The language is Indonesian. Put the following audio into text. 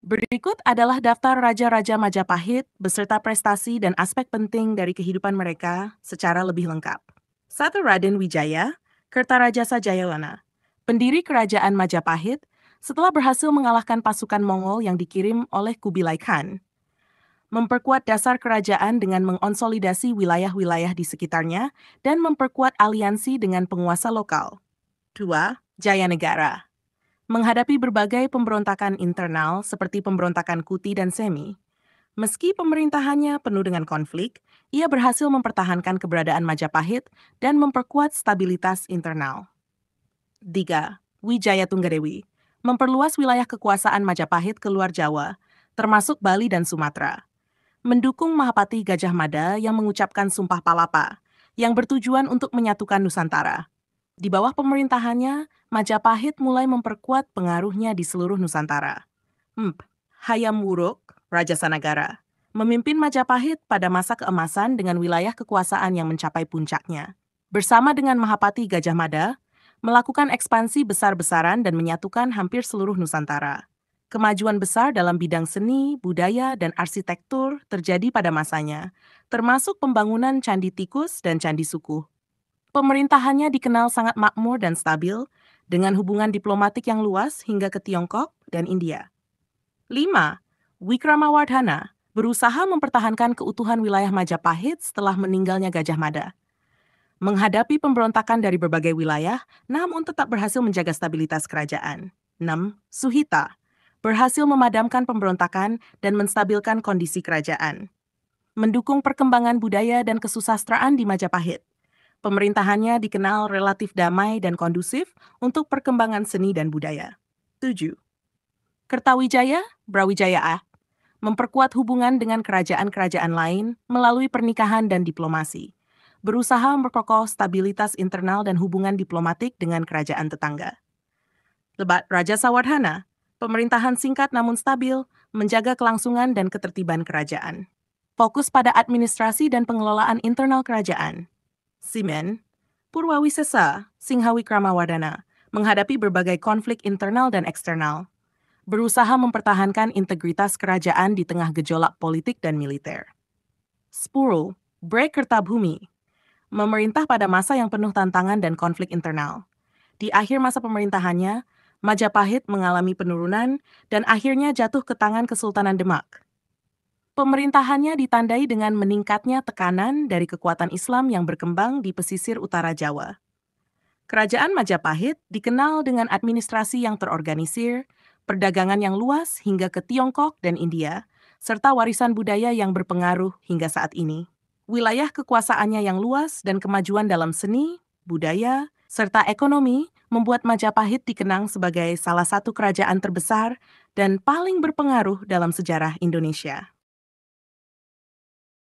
Berikut adalah daftar raja-raja Majapahit beserta prestasi dan aspek penting dari kehidupan mereka secara lebih lengkap. 1. Raden Wijaya, Kertarajasa Jayawana, pendiri kerajaan Majapahit setelah berhasil mengalahkan pasukan Mongol yang dikirim oleh Kubilai Khan. Memperkuat dasar kerajaan dengan mengonsolidasi wilayah-wilayah di sekitarnya dan memperkuat aliansi dengan penguasa lokal. 2. Jaya Negara Menghadapi berbagai pemberontakan internal seperti pemberontakan Kuti dan Semi, meski pemerintahannya penuh dengan konflik, ia berhasil mempertahankan keberadaan Majapahit dan memperkuat stabilitas internal. 3. Wijaya Tunggadewi memperluas wilayah kekuasaan Majapahit ke luar Jawa, termasuk Bali dan Sumatera. Mendukung Mahapati Gajah Mada yang mengucapkan Sumpah Palapa, yang bertujuan untuk menyatukan Nusantara. Di bawah pemerintahannya, Majapahit mulai memperkuat pengaruhnya di seluruh Nusantara. Hmm. Hayam Wuruk, Raja Sanagara, memimpin Majapahit pada masa keemasan dengan wilayah kekuasaan yang mencapai puncaknya. Bersama dengan Mahapati Gajah Mada, melakukan ekspansi besar-besaran dan menyatukan hampir seluruh Nusantara. Kemajuan besar dalam bidang seni, budaya, dan arsitektur terjadi pada masanya, termasuk pembangunan Candi Tikus dan Candi Sukuh Pemerintahannya dikenal sangat makmur dan stabil, dengan hubungan diplomatik yang luas hingga ke Tiongkok dan India. 5. Wikramawardhana berusaha mempertahankan keutuhan wilayah Majapahit setelah meninggalnya Gajah Mada. Menghadapi pemberontakan dari berbagai wilayah, namun tetap berhasil menjaga stabilitas kerajaan. 6. Suhita berhasil memadamkan pemberontakan dan menstabilkan kondisi kerajaan. Mendukung perkembangan budaya dan kesusastraan di Majapahit. Pemerintahannya dikenal relatif damai dan kondusif untuk perkembangan seni dan budaya. 7. Kertawijaya, Brawijaya A, memperkuat hubungan dengan kerajaan-kerajaan lain melalui pernikahan dan diplomasi, berusaha memperkokoh stabilitas internal dan hubungan diplomatik dengan kerajaan tetangga. Lebat Raja Sawardhana, pemerintahan singkat namun stabil, menjaga kelangsungan dan ketertiban kerajaan. Fokus pada administrasi dan pengelolaan internal kerajaan, Simen, Purwawisesa, Kramawadana, menghadapi berbagai konflik internal dan eksternal, berusaha mempertahankan integritas kerajaan di tengah gejolak politik dan militer. Spuru, Break Kertabhumi, memerintah pada masa yang penuh tantangan dan konflik internal. Di akhir masa pemerintahannya, Majapahit mengalami penurunan dan akhirnya jatuh ke tangan Kesultanan Demak. Pemerintahannya ditandai dengan meningkatnya tekanan dari kekuatan Islam yang berkembang di pesisir utara Jawa. Kerajaan Majapahit dikenal dengan administrasi yang terorganisir, perdagangan yang luas hingga ke Tiongkok dan India, serta warisan budaya yang berpengaruh hingga saat ini. Wilayah kekuasaannya yang luas dan kemajuan dalam seni, budaya, serta ekonomi membuat Majapahit dikenang sebagai salah satu kerajaan terbesar dan paling berpengaruh dalam sejarah Indonesia.